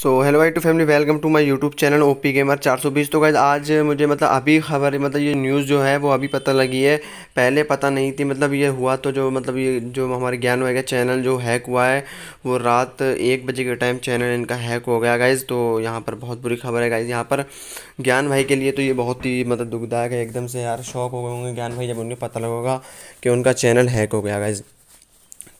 सो hello भाई to family welcome to my YouTube channel OP gamer 420 तो guys आज मुझे मतलब अभी खबर मतलब ये न्यूज़ जो है वो अभी पता लगी है पहले पता नहीं थी मतलब ये हुआ तो जो मतलब ये जो हमारे ज्ञान वगैरह चैनल जो हैक हुआ है वो रात एक बजे के टाइम चैनल इनका हैक हो गया गाइज़ तो यहाँ पर बहुत बुरी खबर है गाइज़ यहाँ पर ज्ञान भाई के लिए तो ये बहुत ही मतलब दुखदायक है एकदम से यार शौक हो गए होंगे ज्ञान भाई जब उन्हें पता लगेगा कि उनका चैनल हैक हो गया गाइज़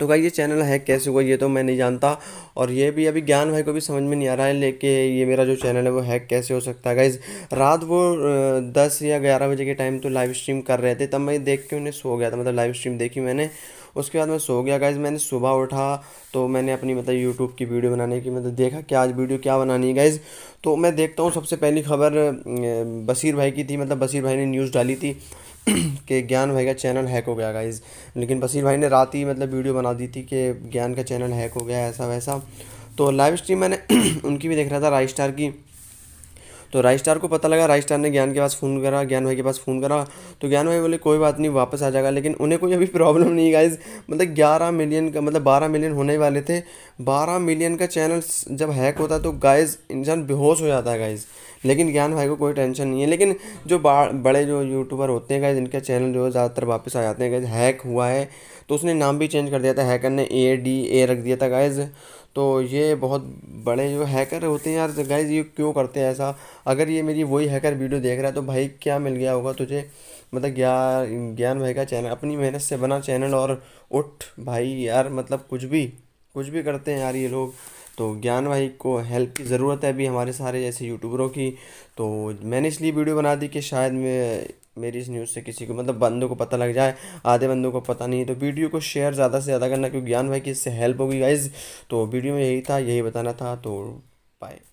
तो भाई ये चैनल है कैसे हुआ ये तो मैं नहीं जानता और ये भी अभी ज्ञान भाई को भी समझ में नहीं आ रहा है लेके ये मेरा जो चैनल है वो हैक कैसे हो सकता है गाइज़ रात वो दस या ग्यारह बजे के टाइम तो लाइव स्ट्रीम कर रहे थे तब मैं देख के उन्हें सो गया था मतलब लाइव स्ट्रीम देखी मैंने उसके बाद मैं सो गया गाइज़ मैंने सुबह उठा तो मैंने अपनी मतलब यूट्यूब की वीडियो बनाने की मतलब देखा कि आज वीडियो क्या बनानी है गाइज़ तो मैं देखता हूँ सबसे पहली खबर बशीर भाई की थी मतलब बशीर भाई ने न्यूज़ डाली थी कि ज्ञान भाई का चैनल हैक हो गया गाइज़ लेकिन बसीर भाई ने रात ही मतलब वीडियो बना दी थी कि ज्ञान का चैनल हैक हो गया ऐसा वैसा तो लाइव स्ट्रीम मैंने उनकी भी देख रहा था राइ स्टार की तो राइ स्टार को पता लगा राइ स्टार ने ज्ञान के पास फ़ोन करा ज्ञान भाई के पास फ़ोन करा तो ज्ञान भाई बोले कोई बात नहीं वापस आ जाएगा लेकिन उन्हें कोई अभी प्रॉब्लम नहीं गाइज मतलब 11 मिलियन का मतलब 12 मिलियन होने वाले थे 12 मिलियन का चैनल जब हैक होता है तो गाइज इंसान बेहोश हो जाता है गाइज़ लेकिन ज्ञान भाई को कोई टेंशन नहीं है लेकिन जो बड़े जो यूट्यूबर होते हैं जिनके चैनल जो है ज़्यादातर वापस आ जाते हैं हैक हुआ है तो उसने नाम भी चेंज कर दिया था हैकर ने ए डी ए रख दिया था गाइज़ तो ये बहुत बड़े जो हैकर होते हैं यार गाइज ये क्यों करते हैं ऐसा अगर ये मेरी वही हैकर वीडियो देख रहा है तो भाई क्या मिल गया होगा तुझे मतलब ज्ञान ज्ञान भाई का चैनल अपनी मेहनत से बना चैनल और उठ भाई यार मतलब कुछ भी कुछ भी करते हैं यार ये लोग तो ज्ञान भाई को हेल्प की ज़रूरत है अभी हमारे सारे जैसे यूट्यूबरों की तो मैंने इसलिए वीडियो बना दी कि शायद मैं मेरी इस न्यूज़ से किसी को मतलब बंदों को पता लग जाए आधे बंदों को पता नहीं तो वीडियो को शेयर ज़्यादा से ज़्यादा करना क्योंकि ज्ञान भाई की इससे हेल्प होगी गाइज़ तो वीडियो में यही था यही बताना था तो बाय